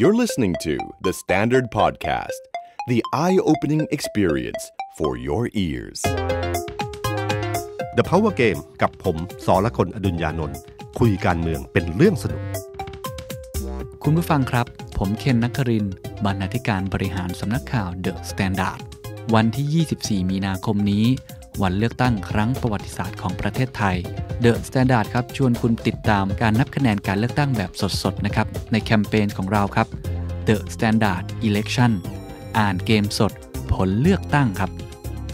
You're listening to The Standard Podcast, the eye opening experience for your ears. The Power Game กับผมสอละคนอดุญญานนท์คุยการเมืองเป็นเรื่องสนุก คุณผู้ฟังครับ ผมเคนนักครินบรรณาธิการบริหารสำนักข่าว The Standard วันที่ 24 มีนาคมนี้วันเลือกตั้งครั้งประวัติศาสตร์ของประเทศไทย เดอะสแตนดาร์ดครับ ชวนคุณติดตามการนับคะแนนการเลือกตั้งแบบสดๆนะครับในแคมเปญของเราครับเดอะสแตนดาร์ดอิเล็กชันอ่านเกมสด ผลเลือกตั้งครับ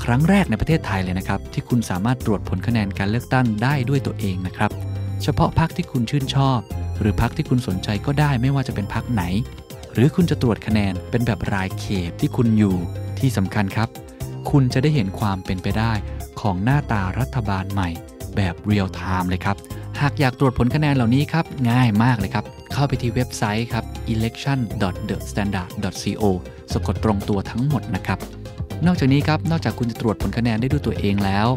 ครั้งแรกในประเทศไทยเลยนะครับที่คุณสามารถตรวจผลคะแนนการเลือกตั้งได้ด้วยตัวเองนะครับ เฉพาะพรรคที่คุณชื่นชอบ หรือพรรคที่คุณสนใจก็ได้ไม่ว่าจะเป็นพรรคไหน หรือคุณจะตรวจคะแนนเป็นแบบรายเขตที่คุณอยู่ที่สำคัญครับคุณจะได้เห็นความเป็นไปได้ของหน้าตารัฐบาลใหม่แบบเรียลไทม์เลยครับ หากอยากตรวจผลคะแนนเหล่านี้ครับ ง่ายมากเลยครับ เข้าไปที่เว็บไซต์ครับ election.thestandard.co สกดตรงตัวทั้งหมดนะครับ นอกจากนี้ครับ นอกจากคุณจะตรวจผลคะแนนได้ด้วยตัวเองแล้ว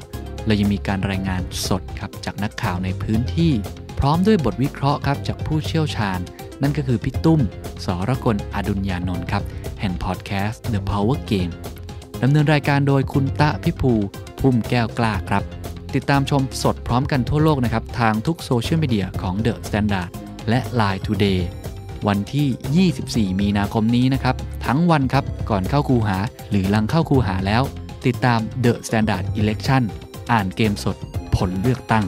เรายังมีการรายงานสดครับ จากนักข่าวในพื้นที่ พร้อมด้วยบทวิเคราะห์ครับจากผู้เชี่ยวชาญ นั่นก็คือพี่ตุ้มสรกลอดุญญานนท์ครับแห่งพอดแคสต์ The Power Game ดำเนินรายการโดยคุณตะพิภู พุ่มแก้วกล้าครับ ติดตามชมสดพร้อมกันทั่วโลกนะครับ ทางทุกโซเชียลมีเดียของ The Standard และ Line Today วันที่ 24 มีนาคมนี้นะครับ ทั้งวันครับก่อนเข้าคูหา หรือหลังเข้าคูหาแล้ว ติดตาม The Standard Election อ่านเกมสดผลเลือกตั้ง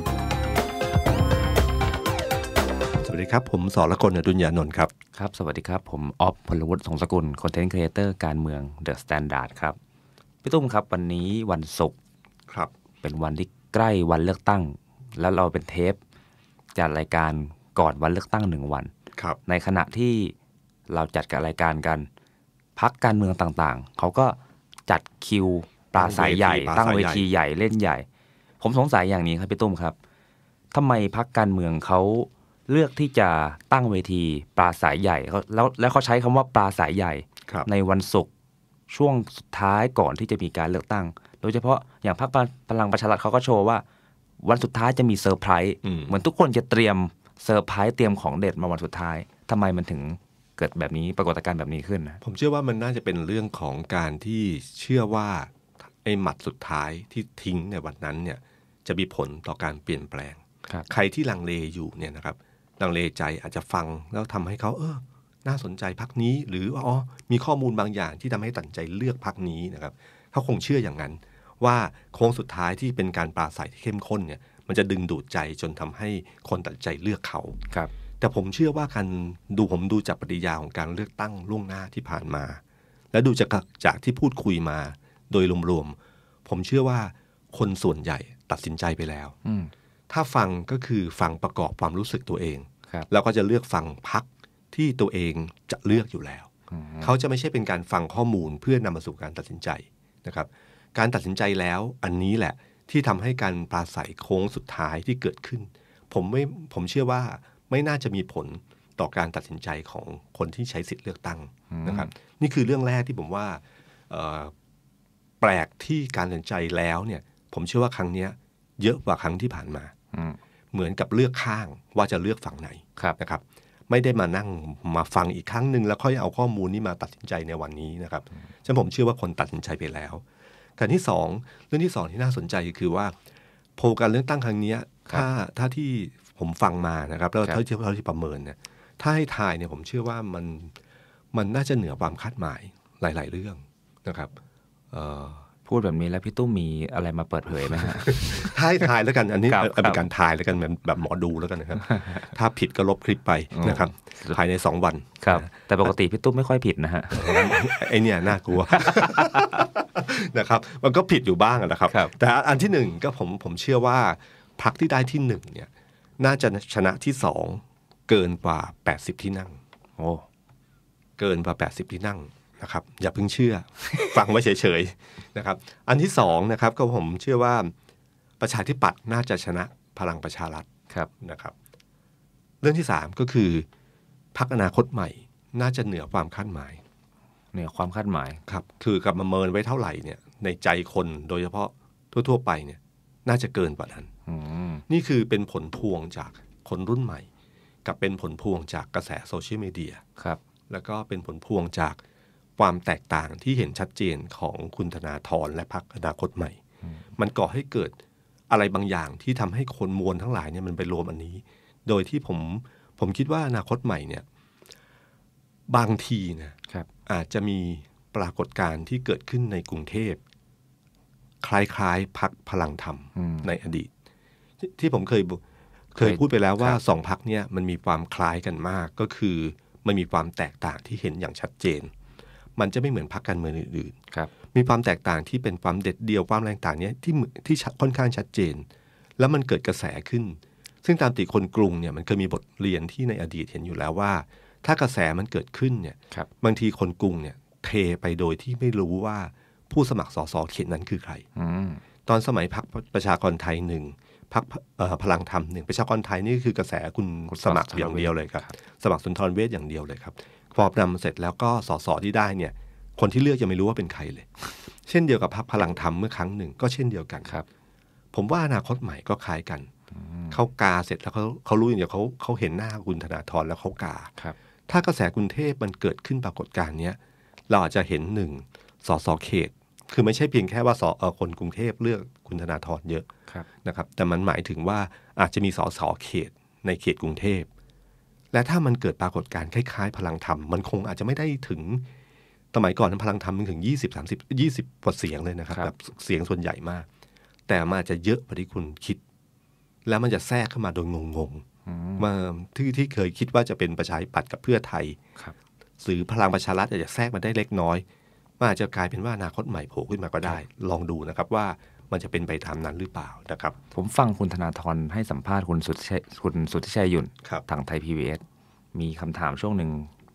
สวัสดีครับผมสอละกลอดุญญานนท์ครับ ครับ สวัสดีครับผมออฟพลวัตสงสกุลคอนเทนต์ครีเอเตอร์การเมืองเดอะสแตนดาร์ดครับพี่ตุ้มครับวันนี้วันศุกร์ครับ เป็นวันที่ใกล้วันเลือกตั้ง แล้วเราเป็นเทป จัดรายการก่อนวันเลือกตั้งหนึ่งวันครับ ในขณะที่เราจัดกับรายการกันพักการเมืองต่างๆเขาก็จัดคิวปลาสายใหญ่ ตั้งเวทีใหญ่เล่นใหญ่ ผมสงสัยอย่างนี้ครับพี่ตุ้มครับ ทำไมพักการเมืองเขาเลือกที่จะตั้งเวทีปลาสายใหญ่แล้วแล้วเขาใช้คำว่าปลาสายใหญ่ในวันศุกร์ช่วงสุดท้ายก่อนที่จะมีการเลือกตั้ง โดยเฉพาะอย่างพรรคพลังประชารัฐเขาก็โชว์ว่า วันสุดท้ายจะมีเซอร์ไพรส์เหมือนทุกคนจะเตรียมเซอร์ไพรส์เตรียมของเด็ดมาวันสุดท้าย ทำไมมันถึงเกิดแบบนี้ปรากฏการณ์แบบนี้ขึ้น ผมเชื่อว่ามันน่าจะเป็นเรื่องของการที่เชื่อว่าไอ้หมัดสุดท้ายที่ทิ้งในวันนั้นเนี่ยจะมีผลต่อการเปลี่ยนแปลงคใครที่ลังเลอยู่เนี่ยนะครับลังเลใจอาจจะฟังแล้วทำให้เขาเออน่าสนใจพักนี้หรืออ๋อมีข้อมูลบางอย่างที่ทำให้ตัดใจเลือกพักนี้นะครับเขาคงเชื่ออย่างนั้น ว่าโค้งสุดท้ายที่เป็นการปราศัยที่เข้มข้นเนี่ย มันจะดึงดูดใจจนทำให้คนตัดใจเลือกเขาครับ แต่ผมเชื่อว่าการดูผมดูจากปฏิยาของการเลือกตั้งล่วงหน้าที่ผ่านมา และดูจากจากที่พูดคุยมาโดยรวมๆผมเชื่อว่าคนส่วนใหญ่ตัดสินใจไปแล้วถ้าฟังก็คือฟังประกอบความรู้สึกตัวเองแล้วก็จะเลือกฟังพักที่ตัวเองจะเลือกอยู่แล้ว เขาจะไม่ใช่เป็นการฟังข้อมูลเพื่อนำมาสู่การตัดสินใจนะครับ การตัดสินใจแล้วอันนี้แหละที่ทำให้การปราศัยโค้งสุดท้ายที่เกิดขึ้นผมไม่ผมเชื่อว่าไม่น่าจะมีผลต่อการตัดสินใจของคนที่ใช้สิทธิ์เลือกตั้ง นะครับ นี่คือเรื่องแรกที่ผมว่าแปลกที่การตัดสินใจแล้วเนี่ยผมเชื่อว่าครั้งนี้เยอะกว่าครั้งที่ผ่านมา เหมือนกับเลือกข้างว่าจะเลือกฝั่งไหนนะครับไม่ได้มานั่งมาฟังอีกครั้งหนึ่งแล้วค่อยเอาข้อมูลนี้มาตัดสินใจในวันนี้นะครับฉะนั้นผมเชื่อว่าคนตัดสินใจไปแล้วการที่สอง เรื่องที่สองที่น่าสนใจคือว่า โพลการเลือกตั้งครั้งนี้ถ้าถ้าที่ผมฟังมานะครับ แล้วเท่าที่เท่าที่ประเมินเนี่ย ถ้าให้ทายเนี่ยผมเชื่อว่ามันมันน่าจะเหนือความคาดหมายหลาย ๆ เรื่องนะครับพูดแบบนี้แล้วพี่ตุ้มมีอะไรมาเปิดเผยไหมฮะท้ายายแล้วกันอันนี้เป็นการทายแล้วกันแบบหมอดูแล้วกันนะครับถ้าผิดก็ลบคลิปไปนะครับภายในสองวันครับ แต่ปกติพี่ตุ้มไม่ค่อยผิดนะฮะ ไอเนี่ย น่ากลัวนะครับ มันก็ผิดอยู่บ้างนะครับแต่อันที่หนึ่งก็ผมผมเชื่อว่าพักที่ได้ที่หนึ่งเนี่ย น่าจะชนะที่สองเกินกว่าแปดสิบที่นั่ง โอ้เกินกว่าแปดสิบที่นั่งนะครับ อย่าเพิ่งเชื่อฟังไว้เฉยๆนะครับ อันที่สองนะครับ ก็ผมเชื่อว่าประชาธิปัตย์น่าจะชนะพลังประชารัฐครับนะครับ เรื่องที่สามก็คือพักอนาคตใหม่ น่าจะเหนือความคาดหมายเหนือความคาดหมายครับ คือกับมาเมินไว้เท่าไหร่เนี่ยในใจคนโดยเฉพาะทั่ว ๆ ไปเนี่ย น่าจะเกินกว่านั้นนี่คือเป็นผลพวงจากคนรุ่นใหม่ กับเป็นผลพวงจากกระแสโซเชียลมีเดียครับ แล้วก็เป็นผลพวงจากความแตกต่างที่เห็นชัดเจนของคุณธนาธรและพรรคอนาคตใหม่ มันก่อให้เกิดอะไรบางอย่างที่ทำให้คนมวลทั้งหลายเนี่ยมันไปรวมอันนี้ โดยที่ผมผมคิดว่าอนาคตใหม่เนี่ย บางทีนะครับ อาจจะมีปรากฏการณ์ที่เกิดขึ้นในกรุงเทพ คล้ายๆพักพลังธรรม ในอดีต ที่ผมเคย เคยพูดไปแล้วว่าสองพักเนี่ย มันมีความคล้ายกันมาก ก็คือมันมีความแตกต่างที่เห็นอย่างชัดเจนมันจะไม่เหมือนพรรคการเมืองอื่นๆมีความแตกต่างที่เป็นความเด็ดเดี่ยวความแรงต่างเนี้ยที่ที่ค่อนข้างชัดเจน แล้วมันเกิดกระแสขึ้น ซึ่งตามติคนกรุงเนี่ย มันเคยมีบทเรียนที่ในอดีตเห็นอยู่แล้วว่า ถ้ากระแสมันเกิดขึ้นเนี่ยบบางทีคนกรุงเนี่ย เทไปโดยที่ไม่รู้ว่าผู้สมัครสอสอเขตนั้นคือใครตอนสมัยพรรคประชากรไทยหนึ่งพักพลังธรรมหนึ่งประชากรไทยนี่คือกระแสคุณสมัครอย่างเดียวเลยครับสมัครสุนทรเวชอย่างเดียวเลยครับพอนำเสร็จแล้วก็สสที่ได้เนี่ย คนที่เลือกยังไม่รู้ว่าเป็นใครเลย เช่นเดียวกับพักพลังธรรมเมื่อครั้งหนึ่งก็เช่นเดียวกันครับผมว่าอนาคตใหม่ก็คล้ายกันเขากาเสร็จแล้วเขาเขารู้อย่างเดียวเขาเขาเห็นหน้าคุณธนาธรแล้วเขากาครับ ถ้ากระแสกรุงเทพมันเกิดขึ้นปรากฏการณ์นี้เราอาจจะเห็นหนึ่งสสเขตคือไม่ใช่เพียงแค่ว่าสอคนกรุงเทพเลือกุณธนาธรเยอะนะครับ แต่มันหมายถึงว่าอาจจะมีสสเขตในเขตกรุงเทพ และถ้ามันเกิดปรากฏการณ์คล้ายๆ พลังธรรม มันคงอาจจะไม่ได้ถึง สมัยก่อนพลังธรรมมันถึง 20 30 20กว่าเสียงเลยนะครับแบบเสียงส่วนใหญ่มาก แต่มันอาจจะเยอะกว่าที่คุณคิด แล้วมันจะแทรกเข้ามาโดยงงๆมาที่ที่เคยคิดว่าจะเป็นประชาธิปัตย์กับเพื่อไทยหรือพลังประชารัฐอาจจะแทรกมาได้เล็กน้อยมันอาจจะกลายเป็นว่าอนาคตใหม่โผล่ขึ้นมาก็ได้ ลองดูนะครับว่ามันจะเป็นไปตามนั้นหรือเปล่านะครับผมฟังคุณธนาธรให้สัมภาษณ์คุณสุทธิชัยคุณสุทธิชัยยุ่นทางไทยพีวีเอสมีคำถามช่วงหนึ่ง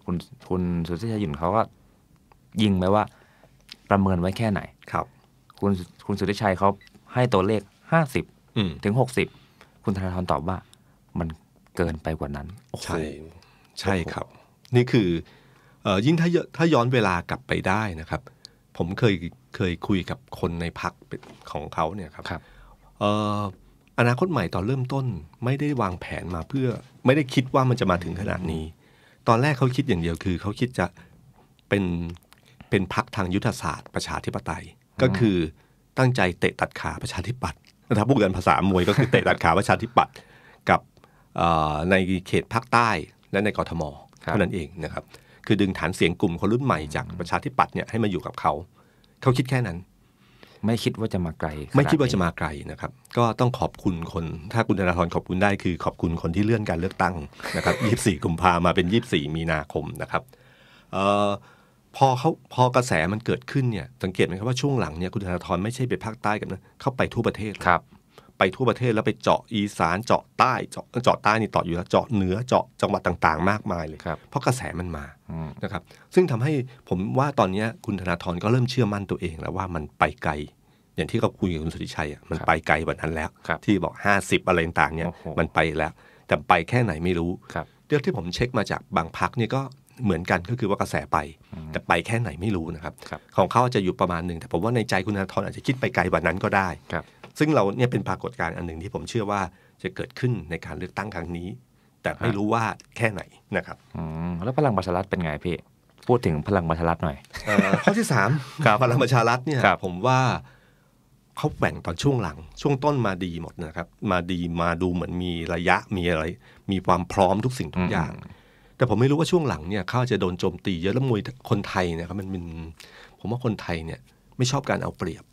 คุณคุณสุทธิชัยยุ่นเขาก็ยิงไปว่า ประเมินไว้แค่ไหนครับ คุณคุณสุทธิชัยเขาให้ตัวเลขห้าสิบถึงหกสิบคุณธนาธรตอบว่า มันเกินไปกว่านั้นใช่ใช่ครับ นี่คืออยิ่งถ้าถ้าย้อนเวลากลับไปได้นะครับผมเคยเคยคุยกับคนในพักของเขาเนี่ยครับรบอออนาคตใหม่ตอนเริ่มต้นไม่ได้วางแผนมาเพื่อไม่ได้คิดว่ามันจะมาถึงขนาดนี้ ตอนแรกเขาคิดอย่างเดียวคือเขาคิดจะเป็นเป็นพักทางยุทธศาสตร์ประชาธิปไตย ก็คือตั้งใจเตะตัดขาประชาธิปัตย์ถ้าพูดกันภาษา มวยก็คือเตะตัดขาประชาธิปัตย์กับในเขตภาคใต้และในกรทมเท่านั้นเองนะครับคือดึงฐานเสียงกลุ่มคนรุ่นใหม่จากประชาธิปัตย์เนี่ยให้มาอยู่กับเขา เขาคิดแค่นั้น ไม่คิดว่าจะมาไกล ไม่คิดว่าจะมาไกลนะครับ ก็ต้องขอบคุณคน ถ้าคุณธนาธรขอบคุณได้คือขอบคุณคนที่เลื่อนการเลือกตั้งนะครับ 24กุมภามาเป็น 24 มีนาคมนะครับเออพอเขาพอกระแสมันเกิดขึ้นเนี่ยสังเกตไหมครับว่าช่วงหลังเนี่ยคุณธนาธรไม่ใช่ไปภาคใต้กันนะเข้าไปทั่วประเทศครับไปทั่วประเทศแล้วไปเจาะอีสานเจาะใต้เจาะเจาะใต้นี่ต่ออยู่แล้วเจาะเหนือเจาะจังหวัดต่างๆมากมายเลย เพราะกระแสมันมานะครับ ซึ่งทำให้ผมว่าตอนนี้คุณธนาธรก็เริ่มเชื่อมั่นตัวเอง แล้วว่ามันไปไกล อย่างที่เราคุยกับคุณสุธิชัยมันไปไกลกว่านั้นแล้ว ที่บอก 50 อะไรต่างๆเนี่ยมันไปแล้ว แต่ไปแค่ไหนไม่รู้เรื่องที่ผมเช็คมาจากบางพักนี่ก็เหมือนกันก็คือว่ากระแสไป แต่ไปแค่ไหนไม่รู้นะครับ ของเขาจะอยู่ประมาณหนึ่งแต่ผมว่าในใจคุณธนาธรอาจจะคิดไปไกลกว่านั้นก็ได้ซึ่งเราเนี่ยเป็นปรากฏการณ์อันหนึ่งที่ผมเชื่อว่าจะเกิดขึ้นในการเลือกตั้งครั้งนี้ แต่ไม่รู้ว่าแค่ไหนนะครับแล้วพลังประชารัฐเป็นไงพี่พูดถึงพลังประชารัฐหน่อยข้อที่สามพลังประชารัฐเนี่ยผมว่าเขาแบ่งตอนช่วงหลัง ช่วงต้นมาดีหมดนะครับ มาดีมาดูเหมือนมีระยะมีอะไร มีความพร้อมทุกสิ่งทุกอย่าง แต่ผมไม่รู้ว่าช่วงหลังเนี่ยเขาจะโดนโจมตี เยอะแล้วมวยคนไทยเนยครับมันเป็นผมว่าคนไทยเนี่ยไม่ชอบการเอาเปรียบ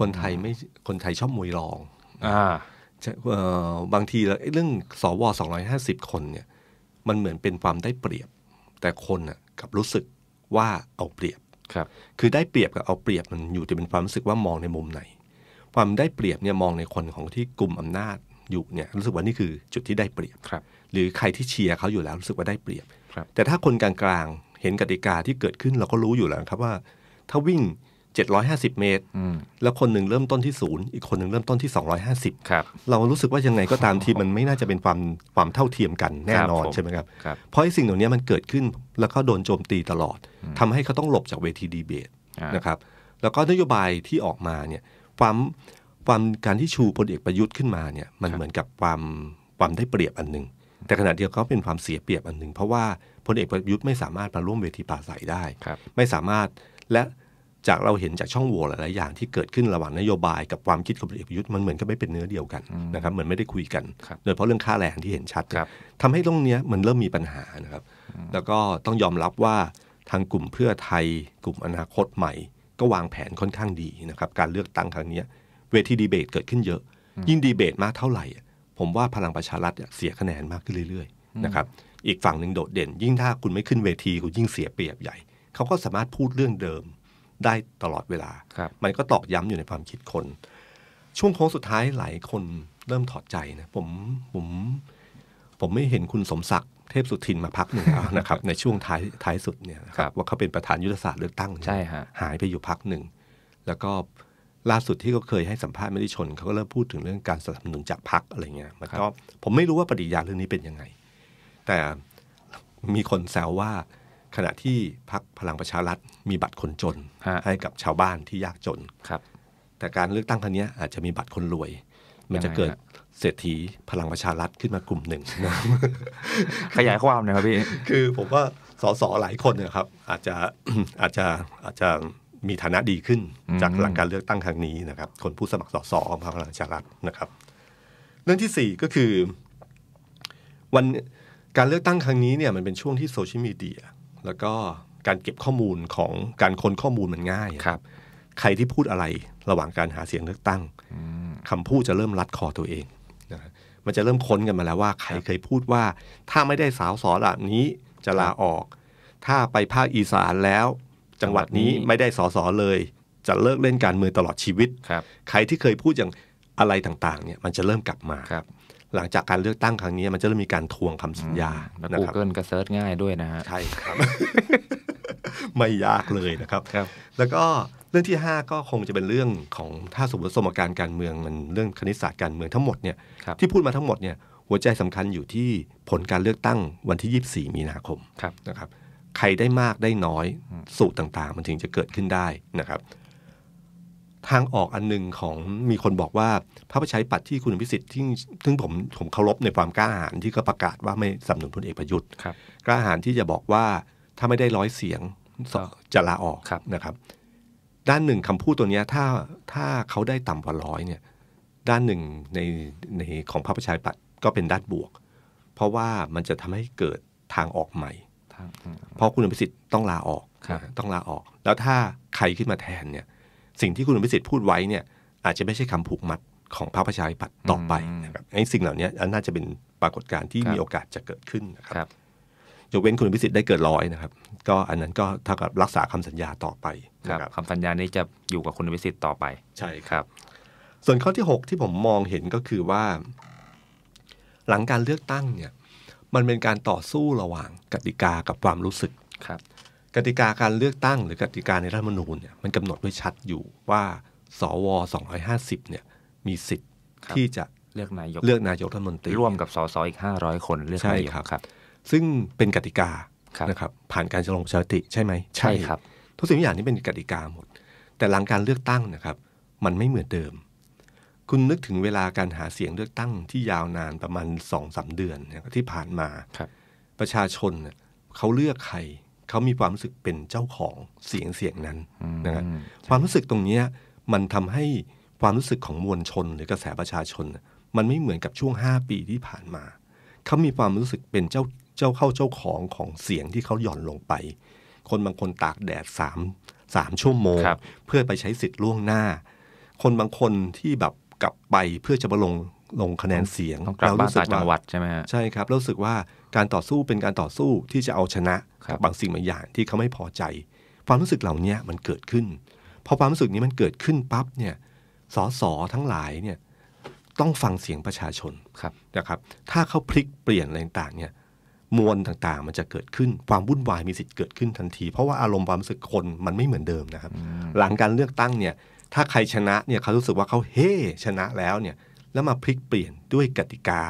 คนไทยไม่คนไทยชอบมวยรอง อ่า บางทีเรื่องสวสองร้อยห้าสิบคนเนี่ย มันเหมือนเป็นความได้เปรียบ แต่คนกับรู้สึกว่าเอาเปรียบ ครับ คือได้เปรียบกับเอาเปรียบมันอยู่ที่เป็นความรู้สึกว่ามองในมุมไหน ความได้เปรียบเนี่ยมองในคนของที่กลุ่มอำนาจอยู่เนี่ย รู้สึกว่านี่คือจุดที่ได้เปรียบ ครับ หรือใครที่เชียร์เขาอยู่แล้วรู้สึกว่าได้เปรียบแต่ถ้าคนกลางๆเห็นกติกาที่เกิดขึ้นเราก็รู้อยู่แล้วครับว่าถ้าวิ่ง750 เมตร แล้วคนหนึ่ง เริ่มต้นที่ศูนย์อีกคนหนึ่งเริ่มต้นที่ 250ครับเรารู้สึกว่า ยังไงก็ตามทีมันไม่น่าจะเป็นความความเท่าเทียมกันแน่นอนใช่ไหมครับ เพราะไอ้สิ่งเหล่านี้มันเกิดขึ้น แล้วก็โดนโจมตีตลอด ทำให้เขาต้องหลบจากเวทีดีเบตนะครับ แล้วก็นโยบายที่ออกมาเนี่ยความความการที่ชูพลเอกประยุทธ์ขึ้นมาเนี่ยมันเหมือนกับความความได้เปรียบอันหนึ่งแต่ขณะเดียวกันเป็นความเสียเปรียบอันหนึ่งเพราะว่าพลเอกประยุทธ์ไม่สามารถมาร่วมเวทีปราศัยได้ ไม่สามารถและจากเราเห็นจากช่องโหว่หลาย ๆ อย่างที่เกิดขึ้น ระหว่างนโยบายกับความคิดของพลเอกประยุทธ์มันเหมือนกับไม่เป็นเนื้อเดียวกันนะครับเหมือนไม่ได้คุยกัน โดยเฉพาะเรื่องค่าแรงที่เห็นชัดทำให้ตรงนี้มันเริ่มมีปัญหานะครับแล้วก็ต้องยอมรับว่าทางกลุ่มเพื่อไทย กลุ่มอนาคตใหม่ ก็วางแผนค่อนข้างดีนะครับการเลือกตั้งครั้งนี้เวทีดีเบตเกิดขึ้นเยอะยิ่งดีเบตมากเท่าไหร่ผมว่าพลังประชารัฐเสียคะแนนมากขึ้นเรื่อยๆนะครับอีกฝั่งหนึ่งโดดเด่น ยิ่งถ้าคุณไม่ขึ้นเวทีคุณยิ่งเสียเปรียบใหญ่ เขาก็สามารถพูดเรื่องเดิมได้ตลอดเวลา มันก็ตอกย้ำอยู่ในความคิดคน ช่วงโค้งสุดท้ายหลายคนเริ่มถอดใจนะ ผม ผม ผมไม่เห็นคุณสมศักดิ์เทพสุทินมาพักหนึ่งแล้วนะครับ ในช่วงท้ายท้ายสุดเนี่ยครับว่าเขาเป็นประธานยุทธศาสตร์เลือกตั้งใช่ฮะหายไปอยู่พักหนึ่ง แล้วก็ล่าสุดที่เขาเคยให้สัมภาษณ์ไม่ได้ชนเขาก็เริ่มพูดถึงเรื่องการสนับสนุนจากพักอะไรเงี้ยมันก็ผมไม่รู้ว่าปฏิญาณเรื่องนี้เป็นยังไง แต่มีคนแซวว่าขณะที่พักพลังประชารัฐมีบัตรคนจนให้กับชาวบ้านที่ยากจนครับ แต่การเลือกตั้งครั้งนี้อาจจะมีบัตรคนรวย มันจะเกิดเศรษฐีพลังประชารัฐขึ้นมากลุ่มหนึ่ง ขยายความนะครับพี่ คือผมว่าสสหลายคนนะครับ อาจจะอาจจะอาจจะมีฐานะดีขึ้นจากหลังการเลือกตั้งครั้งนี้นะครับ คนผู้สมัครสสของพลังประชารัฐนะครับ เรื่องที่สี่ก็คือ วันการเลือกตั้งครั้งนี้เนี่ยมันเป็นช่วงที่โซเชียลมีเดียแล้วก็การเก็บข้อมูลของการค้นข้อมูลมันง่ายครับ ใครที่พูดอะไรระหว่างการหาเสียงเลือกตั้งคำพูดจะเริ่มรัดคอตัวเองนะมันจะเริ่มค้นกันมาแล้วว่าใครเคยพูดว่า ถ้าไม่ได้สาวสอหลับนี้จะลาออก ถ้าไปภาคอีสานแล้ว จังหวัดนี้ไม่ได้สอสอเลย จะเลิกเล่นการเมืองตลอดชีวิตครับใครที่เคยพูดอย่างอะไรต่างๆเนี่ยมันจะเริ่มกลับมาครับหลังจากการเลือกตั้งครั้งนี้ มันจะเริ่มมีการทวงคำสัญญานะครับเกิลก็เซิร์ชง่ายด้วยนะฮะ ใช่ครับ ไม่ยากเลยนะครับ แล้วก็เรื่องที่ 5ก็คงจะเป็นเรื่องของถ้าสมมติสมการการเมืองมันเรื่องคณิตศาสตร์การเมืองทั้งหมดเนี่ยที่พูดมาทั้งหมดเนี่ยหัวใจสำคัญอยู่ที่ผลการเลือกตั้งวันที่ 24 มีนาคมนะครับ ใครได้มากได้น้อยสูตรต่างๆ มันถึงจะเกิดขึ้นได้นะครับทางออกอันหนึ่งของมีคนบอกว่าพระประชัยปัดที่คุณพิสิทธิ์ที่ซึ่งผมผมเคารพในความกล้าหาญที่ก็ประกาศว่าไม่สนับสนุนพลเอกประยุทธ์กล้าหาญที่จะบอกว่าถ้าไม่ได้ร้อยเสียงจะลาออกนะครับ ด้านหนึ่งคำพูดตัวนี้ ถ้าถ้าเขาได้ต่ำกว่าร้อยเนี่ย ด้านหนึ่งในในของพระประชัยปัดก็เป็นด้านบวก เพราะว่ามันจะทำให้เกิดทางออกใหม่เพราะคุณอพิสิทธิ์ต้องลาออกต้องลาออก แล้วถ้าใครขึ้นมาแทนเนี่ยสิ่งที่คุณพิสิทธิ์พูดไว้เนี่ยอาจจะไม่ใช่คำผูกมัดของพระประชาธิปัตย์ต่อไปนะครับไอ้สิ่งเหล่านี้น่าจะเป็นปรากฏการณ์ที่มีโอกาสจะเกิดขึ้นนะครับยกเว้นคุณพิสิทธิ์ได้เกิดร้อยนะครับ ก็อันนั้นก็เท่ากับรักษาคำสัญญาต่อไปครับคำสัญญานี้จะอยู่กับคุณพิสิทธิ์ต่อไป ใช่ครับ ส่วนข้อที่ 6 ที่ผมมองเห็นก็คือว่า หลังการเลือกตั้งเนี่ย มันเป็นการต่อสู้ระหว่างกติกากับความรู้สึกครับกติกาการเลือกตั้ง หรือกติกาในรัฐธรรมนูญเนี่ยมันกำหนดไว้ชัดอยู่ว่าสว250เนี่ยมีสิทธิ์ ที่จะเลือกนายกเลือกนายกรัฐมนตรีร่วมกับสสอีก 500 คน เลือกนายกครับ ซึ่งเป็นกติกานะครับ ผ่านการลงชาติ ใช่ไหมใช่ครับ ทุกสิ่งทุกอย่างนี้เป็นกติกาหมด แต่หลังการเลือกตั้งนะครับ มันไม่เหมือนเดิม คุณนึกถึงเวลาการหาเสียงเลือกตั้งที่ยาวนานประมาณสองสาเดือนที่ผ่านมาครับ ประชาชนเขาเลือกใครเขามีความรู้สึกเป็นเจ้าของเสียงเสียงนั้นนะครความรู้สึกตรงนี้ มันทำให้ความรู้สึกของมวลชนหรือกระแสประชาชน มันไม่เหมือนกับช่วงห้าปีที่ผ่านมา เขามีความรู้สึกเป็นเจ้าเจ้าเข้าเจ้าของของเสียงที่เขาหย่อนลงไป คนบางคนตากแดดสามสามชั่วโมง เพื่อไปใช้สิทธิ์ล่วงหน้า คนบางคนที่แบบกลับไปเพื่อจะมาลงลงคะแนนเสียงเรารู้สึกว่าจังหวัดใช่ไหมใช่ครับ รู้สึกว่าการต่อสู้เป็นการต่อสู้ที่จะเอาชนะกับบางสิ่งบางอย่างที่เขาไม่พอใจ ความรู้สึกเหล่านี้มันเกิดขึ้นพอความรู้สึกนี้มันเกิดขึ้นปั๊บเนี่ยสอสอทั้งหลายเนี่ยต้องฟังเสียงประชาชนนะครับ ถ้าเขาพลิกเปลี่ยนอะไรต่างเนี่ยมวลต่าง ๆ มันจะเกิดขึ้นความวุ่นวายมีสิทธิ์เกิดขึ้นทันที เพราะว่าอารมณ์ความรู้สึกคนมันไม่เหมือนเดิมนะครับ หลังการเลือกตั้งเนี่ยถ้าใครชนะเนี่ยเขารู้สึกว่าเขาเฮชนะแล้วเนี่ยแล้วมาพลิกเปลี่ยนด้วยกติกา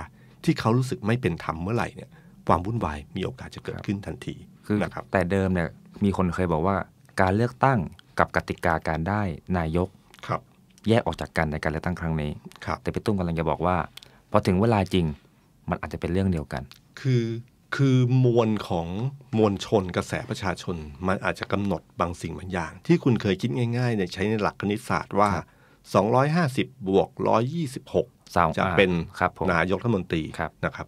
ที่เขารู้สึกไม่เป็นธรรมเมื่อไหร่เนี่ยความวุ่นวายมีโอกาสจะเกิดขึ้นทันทีนะครับแต่เดิมเนี่ยมีคนเคยบอกว่าการเลือกตั้งกับกติกาการได้นายก ครับ แยกออกจากกันในการเลือกตั้งครั้งนี้ครับ แต่พี่ตุ้มกำลังจะบอกว่าพอ ถึงเวลาจริงมันอาจจะเป็นเรื่องเดียวกัน คือ คือมวลของมวลชนกระแสประชาชน มันอาจจะกำหนดบางสิ่งบางอย่าง ที่คุณเคยคิดง่ายๆเนี่ยใช้ในหลักคณิตศาสตร์ว่า 250บวก126จะเป็นนายกรัฐมนตรีนะครับ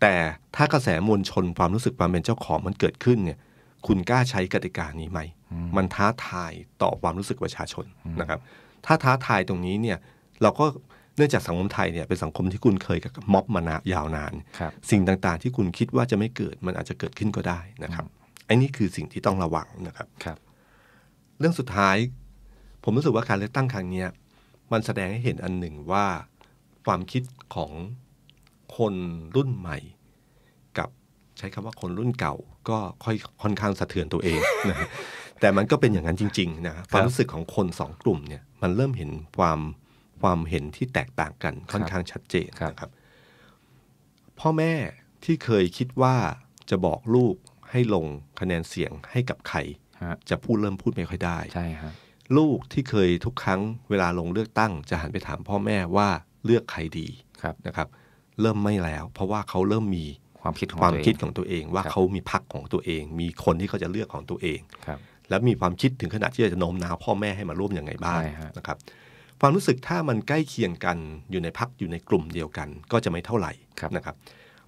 แต่ถ้ากระแสมวลชนความรู้สึกความเป็นเจ้าของมันเกิดขึ้นเนี่ย คุณกล้าใช้กติกานี้ไหมมันท้าทาย ต่อความรู้สึกประชาชนนะครับ ถ้าท้าทายตรงนี้เนี่ย เราก็เนื่องจากสังคมไทยเนี่ยเป็นสังคมที่คุณเคยกับม็อบมานายาวนาน สิ่งต่างๆ ที่คุณคิดว่าจะไม่เกิด มันอาจจะเกิดขึ้นก็ได้นะครับไอ้นนี่คือสิ่งที่ต้องระวังนะครับรบเรื่องสุดท้ายผมรู้สึกว่าการเลือกตั้งครั้งนี้มันแสดงให้เห็นอันหนึ่งว่าความคิดของคนรุ่นใหม่กับใช้คำว่าคนรุ่นเก่าก็ค่อยค่อนข้างสะเทือนตัวเองนะแต่มันก็เป็นอย่างนั้นจริงๆนะความรู้สึกของคนสองกลุ่มเนี่ยมันเริ่มเห็นความความเห็นที่แตกต่างกันค่อนข้างชัดเจนนะครับพ่อแม่ที่เคยคิดว่าจะบอกลูกให้ลงคะแนนเสียงให้กับใครจะพูดเริ่มพูดไม่ค่อยได้ใช่ครับลูกที่เคยทุกครั้งเวลาลงเลือกตั้ง จะหันไปถามพ่อแม่ว่าเลือกใครดีครับนะครับ เริ่มไม่แล้ว เพราะว่าเขาเริ่มมีความคิดความคิดของตัวเอง ว่าเขามีพักของตัวเอง มีคนที่เขาจะเลือกของตัวเองครับแล้วมีความคิดถึงขนาดที่จะโน้มน้าวพ่อแม่ให้มาร่วมอย่างไงบ้างนะครับ ความรู้สึกถ้ามันใกล้เคียงกันอยู่ในพักอยู่ในกลุ่มเดียวกัน ก็จะไม่เท่าไหร่นะครับ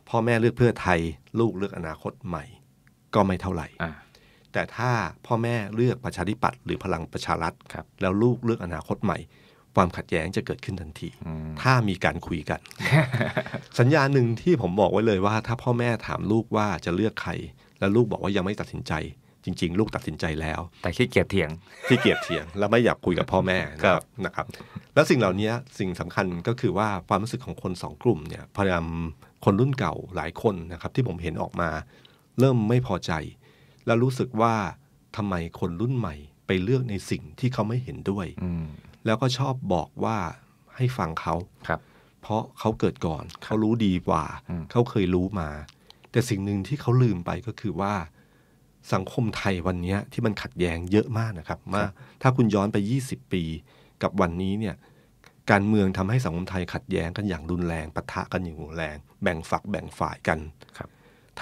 พ่อแม่เลือกเพื่อไทยลูกเลือกอนาคตใหม่ ก็ไม่เท่าไหร่แต่ถ้าพ่อแม่เลือกประชาธิปัตย์หรือพลังประชารัฐรแล้วลูกเลือกอนาคตใหม่ ความขัดแย้งจะเกิดขึ้นทันที ถ้ามีการคุยกัน สัญญาหนึ่งที่ผมบอกไว้เลยว่าถ้าพ่อแม่ถามลูกว่าจะเลือกใคร แล้วลูกบอกว่ายังไม่ตัดสินใจ จริง ๆ ลูกตัดสินใจแล้ว แต่ขี้เกียจเถียงขี้เกียจเถียง แล้วไม่อยากคุยกับพ่อแม่ก็ครับนะครับ แล้วสิ่งเหล่านี้สิ่งสำคัญก็คือว่าความรู้สึกของคนสองกลุ่มเนี่ยพยายามคนรุ่นเก่าหลายคนนะครับที่ผมเห็นออกมา เริ่มไม่พอใจแล้วรู้สึกว่าทำไมคนรุ่นใหม่ไปเลือกในสิ่งที่เขาไม่เห็นด้วยแล้วก็ชอบบอกว่าให้ฟังเขาครับ เพราะเขาเกิดก่อน เขารู้ดีกว่า เขาเคยรู้มา แต่สิ่งหนึ่งที่เขาลืมไปก็คือว่า สังคมไทยวันนี้ที่มันขัดแย้งเยอะมากนะครับมาถ้าคุณย้อนไป 20 ปีกับวันนี้เนี่ย การเมืองทำให้สังคมไทยขัดแย้งกันอย่างรุนแรงปะทะกันอย่างรุนแรงแบ่งฝักแบ่งฝ่ายกันครับ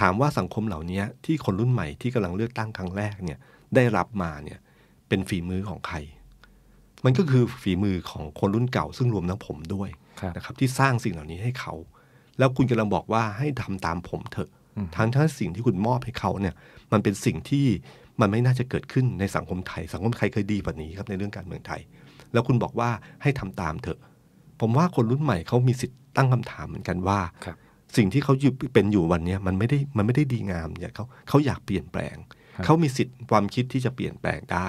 ถามว่าสังคมเหล่านี้ที่คนรุ่นใหม่ที่กำลังเลือกตั้งครั้งแรกเนี่ย ได้รับมาเนี่ย เป็นฝีมือของใคร มันก็คือฝีมือของคนรุ่นเก่าซึ่งรวมทั้งผมด้วยนะครับ ที่สร้างสิ่งเหล่านี้ให้เขา แล้วคุณกำลังบอกว่าให้ทำตามผมเถอะ ทั้งทั้งสิ่งที่คุณมอบให้เขาเนี่ย มันเป็นสิ่งที่มันไม่น่าจะเกิดขึ้นในสังคมไทยสังคมไทยเคยดีกว่านี้ครับในเรื่องการเมืองไทย แล้วคุณบอกว่าให้ทำตามเถอะ ผมว่าคนรุ่นใหม่เขามีสิทธิ์ตั้งคำถามเหมือนกันว่าสิ่งที่เขาอยู่เป็นอยู่วันนี้มันไม่ได้มันไม่ได้ดีงามเนี่ยเขาเขาอยากเปลี่ยนแปลง เขา มีสิทธิ์ความคิดที่จะเปลี่ยนแปลงได้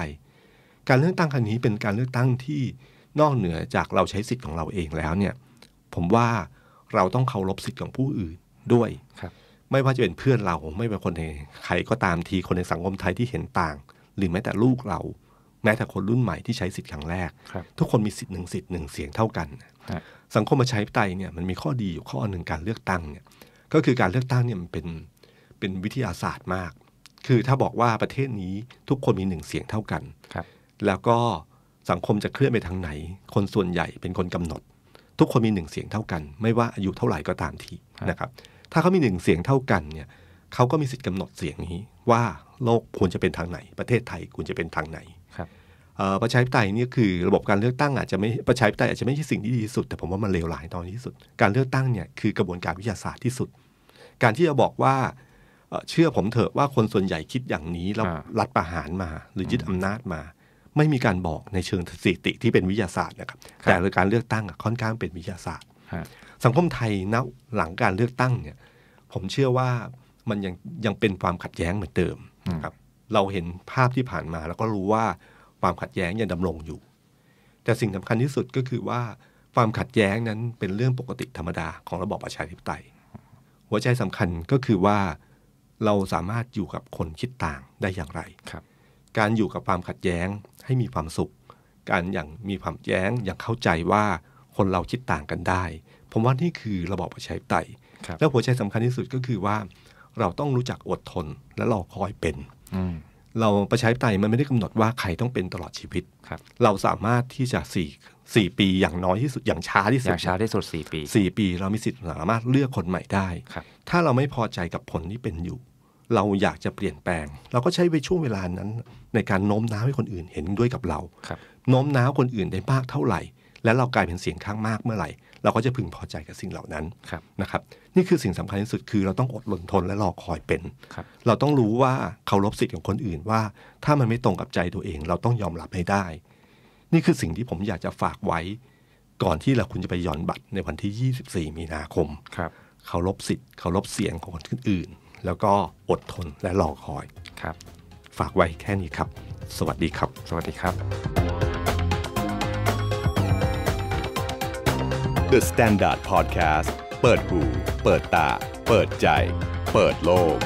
การเลือกตั้งครั้งนี้เป็นการเลือกตั้งที่นอกเหนือจากเราใช้สิทธิ์ของเราเองแล้วเนี่ยผมว่าเราต้องเคารพสิทธิ์ของผู้อื่นด้วยไม่ว่าจะเป็นเพื่อนเราไม่เป็นคนในใครก็ตามทีคนในสังคมไทยที่เห็นต่าง หรือแม้แต่ลูกเราแม้แต่คนรุ่นใหม่ที่ใช้สิทธิ์ครั้งแรก ทุกคนมีสิทธิ์หนึ่งสิทธิ์หนึ่งเสียงเท่ากัน สังคมประชาธิปไตยเนี่ยมันมีข้อดีอยู่ข้อหนึ่งการเลือกตั้งเนี่ย ก็คือการเลือกตั้งเนี่ยมันเป็นเป็นวิทยาศาสตร์มาก คือถ้าบอกว่าประเทศนี้ทุกคนมีหนึ่งเสียงเท่ากัน แล้วก็สังคมจะเคลื่อนไปทางไหน คนส่วนใหญ่เป็นคนกำหนด ทุกคนมีหนึ่งเสียงเท่ากัน ไม่ว่าอายุเท่าไหร่ก็ตามทีนะครับ ถ้าเขามีหนึ่งเสียงเท่ากันเนี่ยเขาก็มีสิทธิ์กำหนดเสียงนี้ว่าโลกควรจะเป็นทางไหน ประเทศไทยควรจะเป็นทางไหนประชาธิปไตยนี่คือระบบการเลือกตั้งอาจจะไม่ประชาธิปไตยอาจจะไม่ใช่สิ่งที่ดีที่สุด แต่ผมว่ามันเลวร้ายตอนที่สุด การเลือกตั้งเนี่ยคือกระบวนการวิทยาศาสตร์ที่สุด การที่จะบอกว่าเชื่อผมเถอะว่าคนส่วนใหญ่คิดอย่างนี้แล้วรัดประหารมาหรือยึดอำนาจมา ไม่มีการบอกในเชิงสถิติที่เป็นวิทยาศาสตร์นะครับแต่การเลือกตั้งค่อนข้างเป็นวิทยาศาสตร์สังคมไทยนะหลังการเลือกตั้งเนี่ยผมเชื่อว่ามันยังยังเป็นความขัดแย้งเหมือนเดิมครับเราเห็นภาพที่ผ่านมาแล้วก็รู้ว่าความขัดแย้งยังดำรงอยู่ แต่สิ่งสำคัญที่สุดก็คือว่าความขัดแย้งนั้นเป็นเรื่องปกติธรรมดาของระบอบประชาธิปไตยหัวใจสำคัญก็คือว่าเราสามารถอยู่กับคนคิดต่างได้อย่างไรรการอยู่กับความขัดแย้งให้มีความสุข การอย่างมีความแย้งอย่างเข้าใจว่าคนเราคิดต่างกันได้ผมว่านี่คือระบอบประชาธิปไตยและหัวใจสำคัญที่สุดก็คือว่าเราต้องรู้จักอดทนและรอคอยเป็นเราประชาธิปไตยมันไม่ได้กำหนดว่าใครต้องเป็นตลอดชีวิตรเราสามารถที่จะสี่สี่ปีอย่างน้อยที่สุดอย่างช้าที่สุดอย่างช้าที่สุดสี่ปีสี่ปีเรามีสิทธิ์สามารถเลือกคนใหม่ได้ถ้าเราไม่พอใจกับผลที่เป็นอยู่ เราอยากจะเปลี่ยนแปลง เราก็ใช้ไปช่วงเวลานั้นในการโน้มน้าวให้คนอื่นเห็นด้วยกับเรารโน้มน้าวคนอื่นได้มากเท่าไหร่ และเรากลายเป็นเสียงข้างมากเมื่อไหร่เราก็จะพึงพอใจกับสิ่งเหล่านั้นนะครับนี่คือสิ่งสำคัญที่สุดคือเราต้องอดทนทนและรอคอยเป็นรเราต้องรู้ว่าเคารพสิทธิ์ของคนอื่นว่าถ้ามันไม่ตรงกับใจตัวเองเราต้องยอมรับให้ได้ นี่คือสิ่งที่ผมอยากจะฝากไว้ ก่อนที่เราคุณจะไปย่อนบัตรในวันที่ 24 มีนาคมครับเคารพสิทธิ์เคารพเสียงของคนอื่น แล้วก็อดทนและรอคอยครับฝากไว้แค่นี้ครับ สวัสดีครับ สวัสดีครับ The Standard Podcast เปิดหู เปิดตา เปิดใจ เปิดโลก